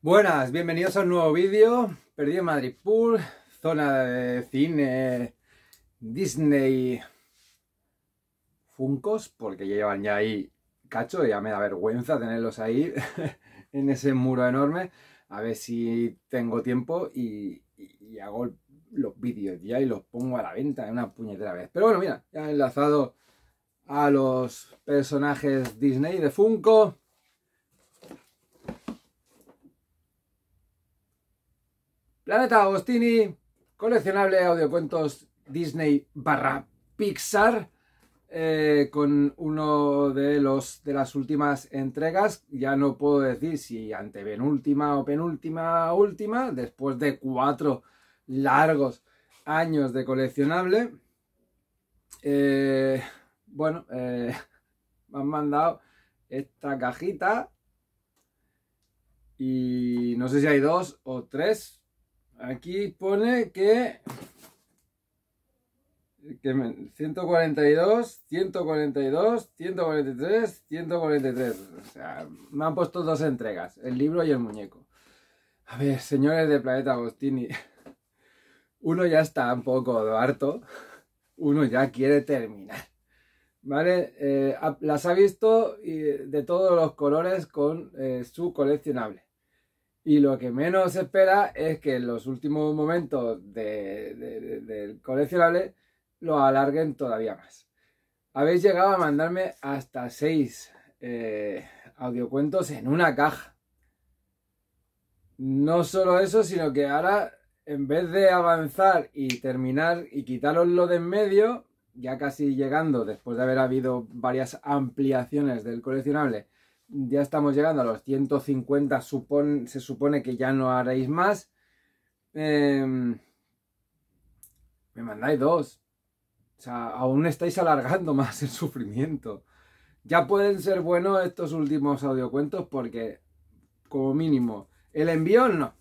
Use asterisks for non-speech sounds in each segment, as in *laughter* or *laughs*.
Buenas, bienvenidos a un nuevo vídeo. Perdido en Madrid Pool, zona de cine, Disney, Funcos, porque llevan ya ahí cacho, ya me da vergüenza tenerlos ahí *laughs* en ese muro enorme. A ver si tengo tiempo y, y hago los vídeos ya y los pongo a la venta en una puñetera vez. Pero bueno, mira, ya he enlazado a los personajes Disney de Funko Planeta Agostini, coleccionable audiocuentos Disney barra Pixar, eh, con uno de, los, de las últimas entregas. Ya no puedo decir si penúltima o penúltima última, después de cuatro largos años de coleccionable. Eh, bueno, eh, *laughs* me han mandado esta cajita y no sé si hay dos o tres Aquí pone que, 142, 142, 143, 143. O sea, me han puesto dos entregas, el libro y el muñeco. A ver, señores de Planeta Agostini, *laughs* uno ya está un poco harto, uno ya quiere terminar. ¿Vale? Eh, las ha visto de todos los colores con eh, su coleccionable. Y lo que menos espera es que en los últimos momentos del coleccionable lo alarguen todavía más. Habéis llegado a mandarme hasta seis eh, audiocuentos en una caja. No solo eso, sino que ahora en vez de avanzar y terminar y lo de en medio, ya casi llegando, después de haber habido varias ampliaciones del coleccionable, ya estamos llegando a los 150, se supone que ya no haréis más. Em, me mandáis dos. O sea, aún estáis alargando *laughs* más el sufrimiento. Ya pueden ser buenos estos últimos audiocuentos porque, como mínimo, el envío no.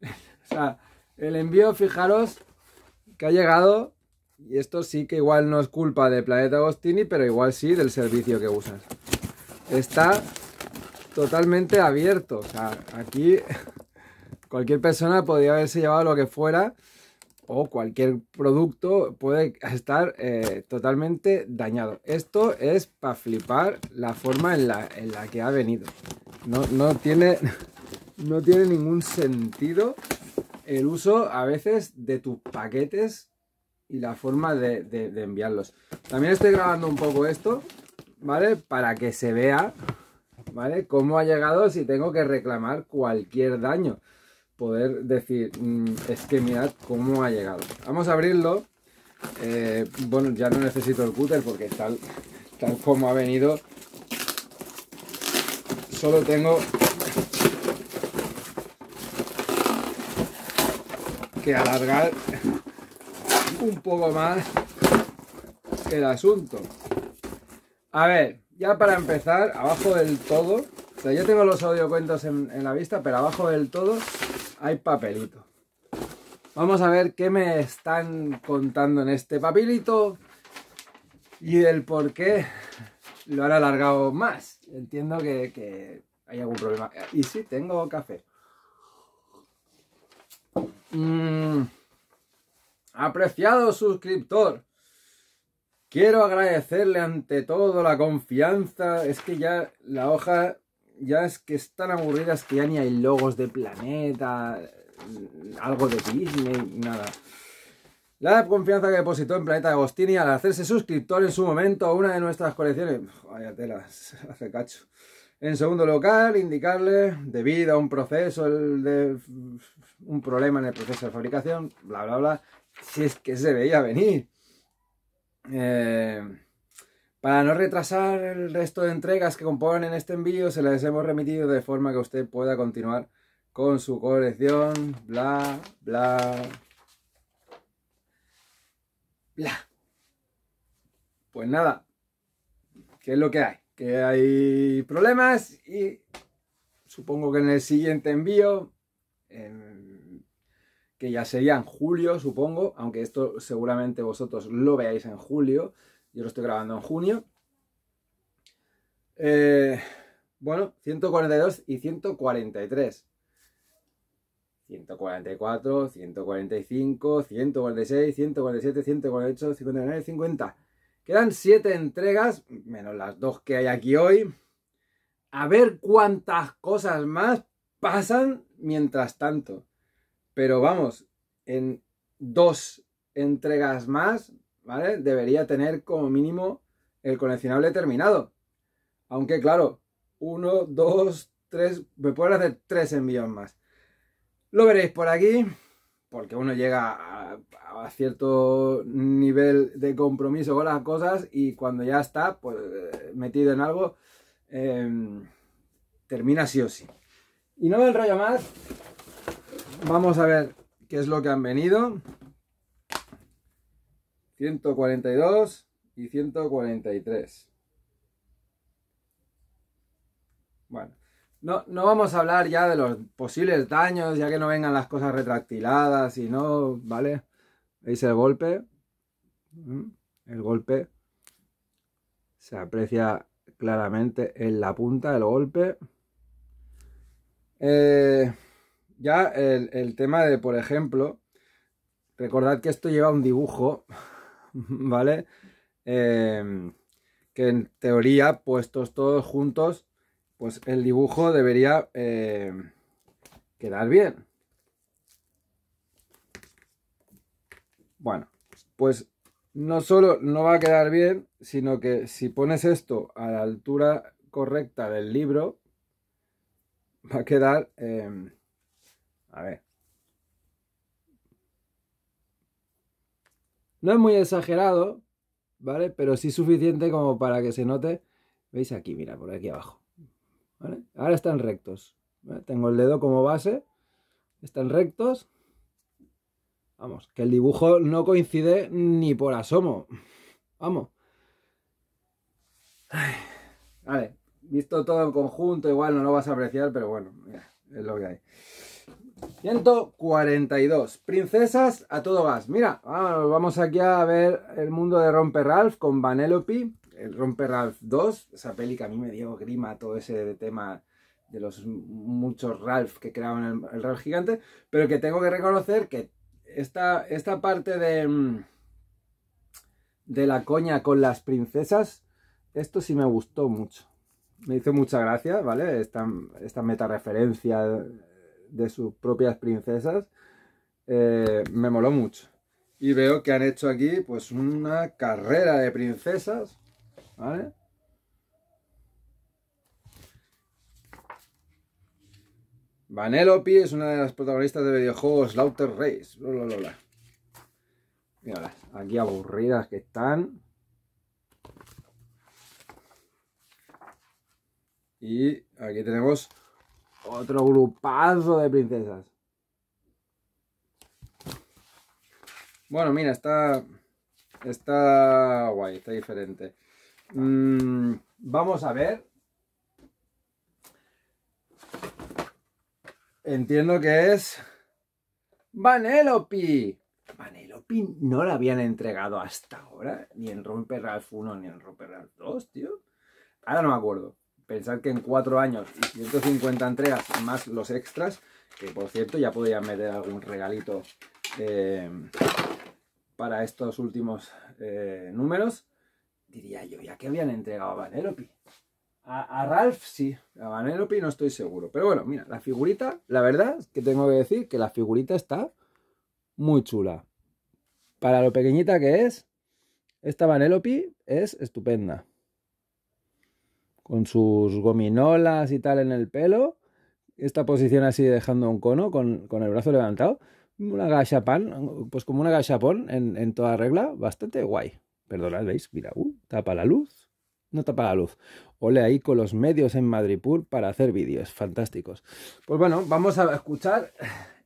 *laughs* o sea, el envío, fijaros, que ha llegado y esto sí que igual no es culpa de Planeta Agostini, pero igual sí del servicio que usas está totalmente abierto. O sea, aquí *laughs* cualquier persona podría haberse llevado lo que fuera o cualquier producto puede estar eh, totalmente dañado. Esto es para flipar la forma en la, que ha venido. No, tiene, *laughs* no tiene ningún sentido el uso a veces de tus paquetes y la forma de enviarlos. También estoy grabando un poco esto ¿vale? Para que se vea, ¿vale? Cómo ha llegado si tengo que reclamar cualquier daño. Poder decir, mm, es que mirad cómo ha llegado. Vamos a abrirlo. Eh, bueno, ya no necesito el cúter porque tal, tal como ha venido, solo tengo que alargar un poco más el asunto. A ver, ya para empezar, abajo del todo, o sea, yo tengo los audiocuentos en, en la vista, pero abajo del todo hay papelito. Vamos a ver qué me están contando en este papelito y el por qué lo han alargado más. Entiendo que, hay algún problema. Y sí, tengo café. Mm. Apreciado suscriptor, Quiero agradecerle ante todo la confianza. Es que ya la hoja ya es que están tan que ya ni hay logos de planeta, algo de Disney, nada. La confianza que depositó en Planeta Agostini al hacerse suscriptor en su momento a una de nuestras colecciones. Vaya telas, *laughs* hace cacho. En segundo lugar, indicarle, debido a un proceso, de, un problema en el proceso de fabricación, bla, bla, bla, si es que se veía venir. Eh, para no retrasar el resto de entregas que componen este envío, se las hemos remitido de forma que usted pueda continuar con su colección. Bla, bla, bla. Pues nada, ¿qué es lo que hay? Que hay problemas y supongo que en el siguiente envío que ya sería en julio, supongo, aunque esto seguramente vosotros lo veáis en julio, yo lo estoy grabando en junio. Eh, bueno, 142 y 143. 144, 145, 146, 147, 148, 59, 50. Quedan 7 entregas, menos las dos que hay aquí hoy. A ver cuántas cosas más pasan mientras tanto. Pero vamos, en dos entregas más, ¿vale? Debería tener como mínimo el coleccionable terminado. Aunque claro, uno, dos, tres, me pueden hacer tres envíos más. Lo veréis por aquí, porque uno llega a, cierto nivel de compromiso con las cosas y cuando ya está pues, metido en algo, em, termina sí o sí. Y no me enrollo más, Vamos a ver qué es lo que han venido. 142 y 143. Bueno, no, no, vamos a hablar ya de los posibles daños, ya que no vengan las cosas retractiladas y no, ¿vale? ¿Veis el golpe? Mm, el golpe se aprecia claramente en la punta del golpe. Eh, ya el, tema de, por ejemplo, recordad que esto lleva un dibujo, *laughs* ¿vale? Em, que en teoría, puestos todos juntos, pues el dibujo debería em, quedar bien. Bueno, pues no solo no va a quedar bien, sino que si pones esto a la altura correcta del libro, va a quedar em, a ver. No es muy exagerado, ¿vale? Pero sí suficiente como para que se note. ¿Veis aquí? Mira, por aquí abajo. ¿Vale? Ahora están rectos. Tengo el dedo como base. Están rectos. Vamos, que el dibujo no coincide ni por asomo. Vamos. vale, visto todo en conjunto, igual no lo vas a apreciar, pero bueno, es lo que hay. 142. Princesas a todo gas. Mira, vamos aquí a ver el mundo de Romper Ralph con Vanellope. El Romper Ralph 2, esa peli que a mí me dio grima todo ese tema de los muchos Ralph que creaban el, Ralph gigante. Pero que tengo que reconocer que esta, esta parte de, mm, de la coña con las princesas, esto sí me gustó mucho. Me hizo mucha gracia, ¿vale? Esta, esta meta referencia de sus propias princesas, eh, me moló mucho. Y veo que han hecho aquí pues una carrera de princesas, ¿vale? Vanellope es una de las protagonistas de videojuegos Lauter Race. lola aquí aburridas que están. Y aquí tenemos otro grupazo de princesas. Bueno, mira, está. Está guay, está diferente. Mm, vamos a ver. Entiendo que es. Vanellope. Vanellope no la habían entregado hasta ahora, ni en Romper Ralph 1 ni en Romper Ralph 2, tío. Ahora no me acuerdo pensar que en cuatro años y 150 entregas más los extras, que por cierto ya podían meter algún regalito eh, para estos últimos eh, números, diría yo, ya que habían entregado a Vanellope. A, Ralph sí, a Vanellope no estoy seguro. Pero bueno, mira, la figurita, la verdad que tengo que decir que la figurita está muy chula. Para lo pequeñita que es, esta Vanellope es estupenda con sus gominolas y tal en el pelo, esta posición así dejando un cono con, el brazo levantado, una gachapán, pues como una gachapón en, toda regla, bastante guay. Perdonad, veis, mira, uh, tapa la luz, no tapa la luz. Ole ahí con los medios en Madripoor para hacer vídeos fantásticos. Pues bueno, vamos a escuchar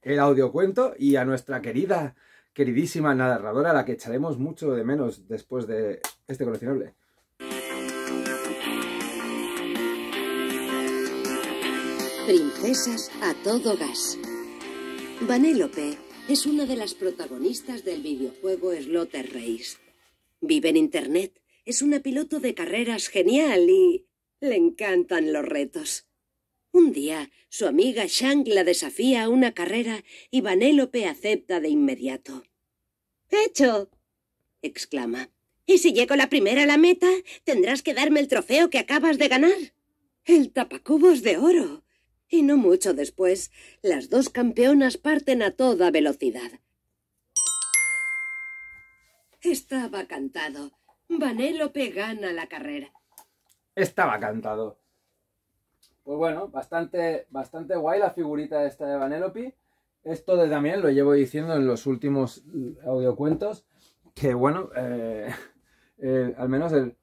el audiocuento y a nuestra querida, queridísima narradora, a la que echaremos mucho de menos después de este coleccionable. Princesas a todo gas. Vanélope es una de las protagonistas del videojuego Slotter Race. Vive en Internet, es una piloto de carreras genial y le encantan los retos. Un día, su amiga Shang la desafía a una carrera y Vanélope acepta de inmediato. ¡Hecho! exclama. ¿Y si llego la primera a la meta, tendrás que darme el trofeo que acabas de ganar? El tapacubos de oro y no mucho después, las dos campeonas parten a toda velocidad. Estaba cantado. Vanélope gana la carrera. Estaba cantado. Pues bueno, bastante, bastante guay la figurita esta de Vanélope. Esto de también lo llevo diciendo en los últimos audiocuentos, que bueno, eh, *laughs* eh, al menos el,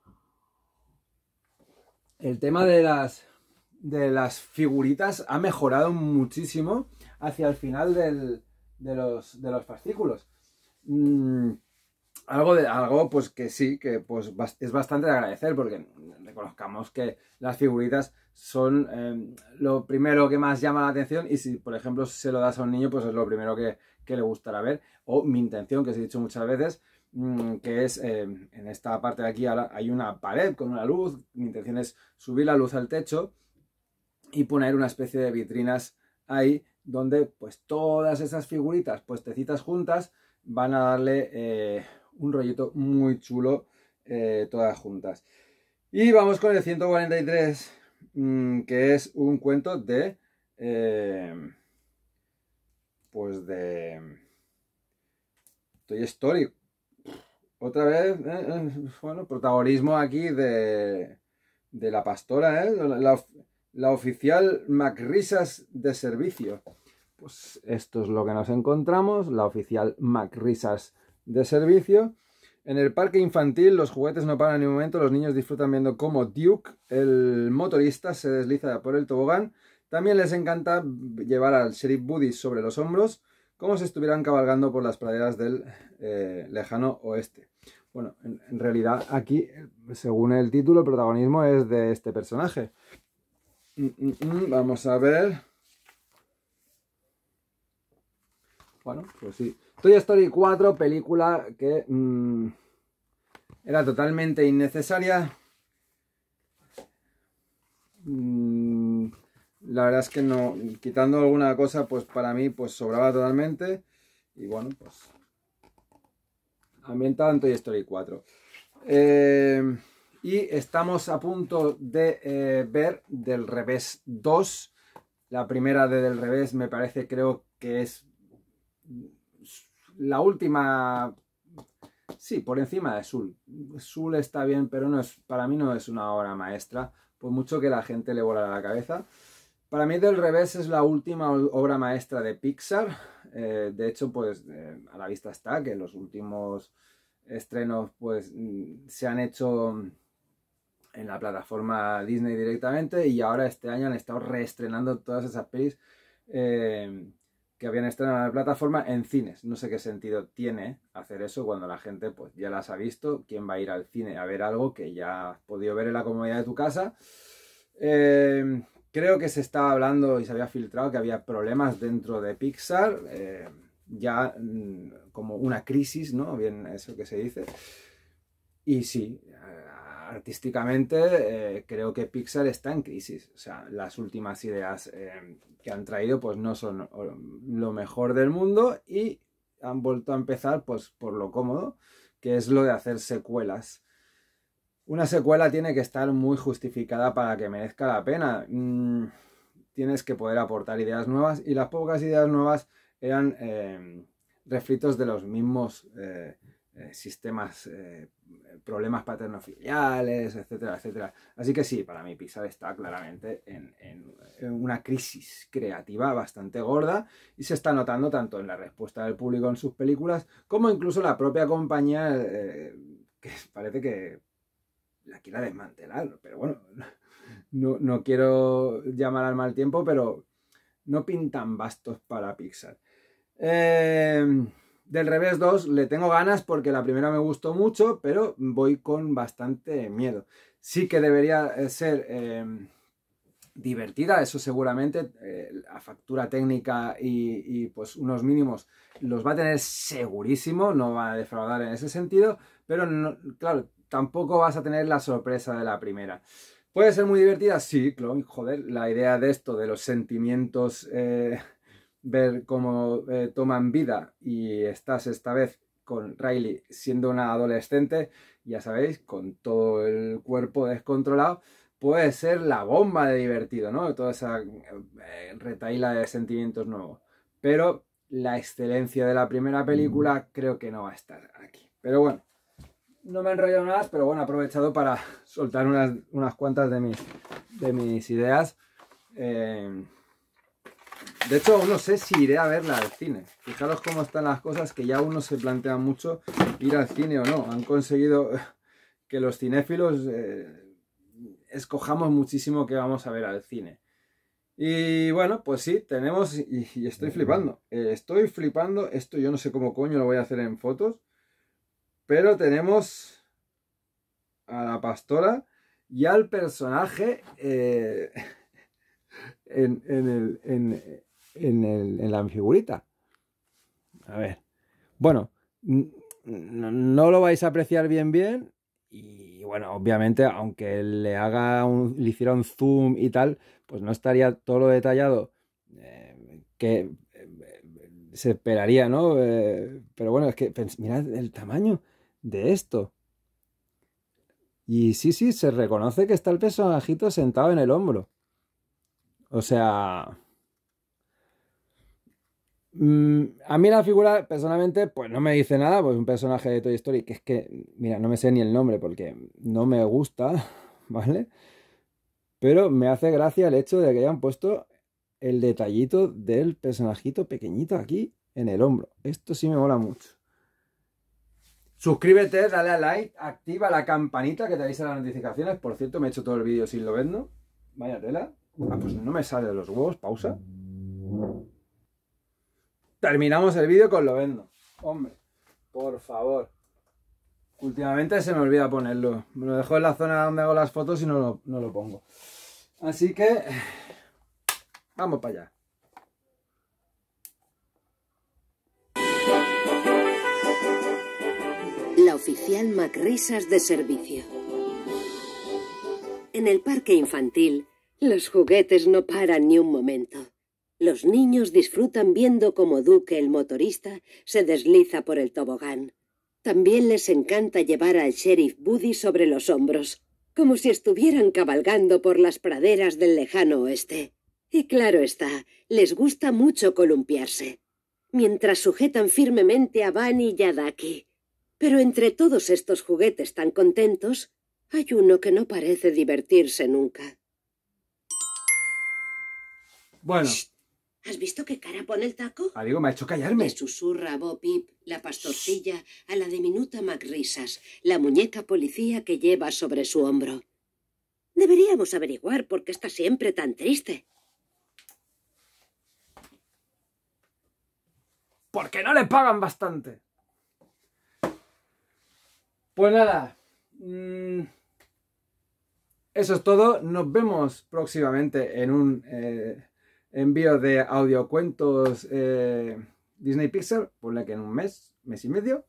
el tema de las, de las figuritas ha mejorado muchísimo hacia el final del, de, los, de los fascículos. Mm, algo, de, algo pues que sí, que pues es bastante de agradecer, porque reconozcamos que las figuritas son em, lo primero que más llama la atención y si por ejemplo se lo das a un niño, pues es lo primero que, le gustará ver. O mi intención, que se he dicho muchas veces, mm, que es em, en esta parte de aquí hay una pared con una luz, mi intención es subir la luz al techo y poner una especie de vitrinas ahí donde pues todas esas figuritas puestecitas juntas van a darle eh, un rollito muy chulo eh, todas juntas. Y vamos con el 143, mm, que es un cuento de... Eh, pues de... estoy histórico Otra vez, bueno, protagonismo aquí de, de la pastora, la oficial Macrisas de servicio. Pues esto es lo que nos encontramos, la oficial Macrisas de servicio. En el parque infantil los juguetes no paran ni un momento, los niños disfrutan viendo cómo Duke, el motorista, se desliza por el tobogán. También les encanta llevar al sheriff Woody sobre los hombros, como si estuvieran cabalgando por las praderas del eh, lejano oeste. Bueno, en realidad aquí, según el título, el protagonismo es de este personaje, Mm, mm, mm, vamos a ver. Bueno, pues sí. Toy Story 4, película que era totalmente innecesaria. la verdad es que no, quitando alguna cosa, pues para mí pues sobraba totalmente. Y bueno, pues ambientada en Toy Story 4. Eh, y estamos a punto de eh, ver del revés 2. La primera de del revés me parece, creo que es la última... Sí, por encima de Sul. Sul está bien, pero no es, para mí no es una obra maestra, por mucho que la gente le volara la cabeza. Para mí del revés es la última obra maestra de Pixar. Eh, de hecho, pues eh, a la vista está que los últimos estrenos pues mm, se han hecho en la plataforma Disney directamente y ahora este año han estado reestrenando todas esas pelis eh, que habían estrenado en la plataforma en cines. No sé qué sentido tiene hacer eso cuando la gente pues ya las ha visto. ¿Quién va a ir al cine a ver algo que ya has podido ver en la comodidad de tu casa? Eh, creo que se estaba hablando y se había filtrado que había problemas dentro de Pixar. Eh, ya mm, como una crisis, ¿no? Bien, eso que se dice. Y sí, artísticamente eh, creo que Pixar está en crisis. O sea, las últimas ideas eh, que han traído pues no son lo mejor del mundo y han vuelto a empezar pues por lo cómodo, que es lo de hacer secuelas. Una secuela tiene que estar muy justificada para que merezca la pena. Mm, tienes que poder aportar ideas nuevas y las pocas ideas nuevas eran eh, refritos de los mismos eh, sistemas, eh, problemas paternofiliales etcétera, etcétera. Así que sí, para mí Pixar está claramente eh, en, una crisis creativa bastante gorda y se está notando tanto en la respuesta del público en sus películas como incluso la propia compañía que *laughs* parece que la quiera desmantelar, pero bueno, *laughs* no, quiero llamar al mal tiempo, pero no pintan bastos para Pixar. Del revés 2 le tengo ganas porque la primera me gustó mucho, pero voy con bastante miedo. Sí que debería eh, ser em, divertida, eso seguramente. Eh, la factura técnica y, pues unos mínimos los va a tener segurísimo, no va a defraudar en ese sentido, pero claro, tampoco vas a tener la sorpresa de la primera. ¿Puede ser muy divertida? Sí, joder, la idea de esto, de los sentimientos... Eh, ver cómo eh, toman vida y estás esta vez con Riley siendo una adolescente, ya sabéis, con todo el cuerpo descontrolado, puede ser la bomba de divertido, ¿no? Toda esa eh, retahíla de sentimientos nuevos. Pero la excelencia de la primera película creo que no va a estar aquí. Pero bueno, no me he enrollado nada, pero bueno, he aprovechado para *laughs* soltar unas, cuantas de mis, de mis ideas. Eh, de hecho, no sé si iré a verla al cine. Fijaros cómo están las cosas que ya uno se plantea mucho ir al cine o no. Han conseguido eh, que los cinéfilos eh, escojamos muchísimo que vamos a ver al cine. Y bueno, pues sí, tenemos y, estoy flipando. Eh, estoy flipando. Esto yo no sé cómo coño lo voy a hacer en fotos. Pero tenemos a la pastora y al personaje *laughs* en, el, en, en, la figurita. A ver. Bueno, no lo vais a apreciar bien bien. Y bueno, obviamente, aunque le haga un, le hiciera un zoom y tal, pues no estaría todo lo detallado eh, que eh, se esperaría, ¿no? Eh, pero bueno, es que mirad el tamaño de esto. Y sí, sí, se reconoce que está el personajito sentado en el hombro. O sea, Mm, a mí la figura, personalmente, pues no me dice nada, pues un personaje de Toy Story que es que, mira, no me sé ni el nombre porque no me gusta, *laughs* ¿vale? Pero me hace gracia el hecho de que hayan puesto el detallito del personajito pequeñito aquí en el hombro. Esto sí me mola mucho. Suscríbete, dale a like, activa la campanita que te avisa las notificaciones. Por cierto, me he hecho todo el vídeo sin lo vendo. Vaya tela. Ah, pues no me sale de los huevos. Pausa terminamos el vídeo con lo vendo. Hombre, por favor. Últimamente se me olvida ponerlo. Me lo dejo en la zona donde hago las fotos y no lo, no lo pongo. Así que vamos para allá. La oficial Macrisas de servicio. En el parque infantil, los juguetes no paran ni un momento. Los niños disfrutan viendo cómo Duque el motorista se desliza por el tobogán. También les encanta llevar al sheriff Buddy sobre los hombros, como si estuvieran cabalgando por las praderas del lejano oeste. Y claro está, les gusta mucho columpiarse, mientras sujetan firmemente a Van y a Ducky. Pero entre todos estos juguetes tan contentos, hay uno que no parece divertirse nunca. Bueno. ¿Has visto qué cara pone el taco? Ah, digo, me ha hecho callarme. susurra a Bo la pastorcilla, a la diminuta Macrisas, la muñeca policía que lleva sobre su hombro. Deberíamos averiguar por qué está siempre tan triste. Porque no le pagan bastante. Pues nada. Mm, eso es todo. Nos vemos próximamente en un eh, Envío de audiocuentos cuentos eh, Disney Pixar, por que en un mes, mes y medio.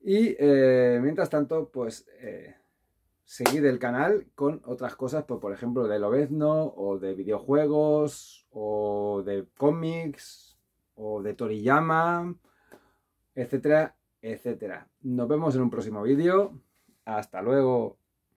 Y eh, mientras tanto, pues eh, seguid el canal con otras cosas, pues, por ejemplo, de Lobezno, o de videojuegos, o de cómics, o de Toriyama, etcétera, etcétera. Nos vemos en un próximo vídeo. Hasta luego.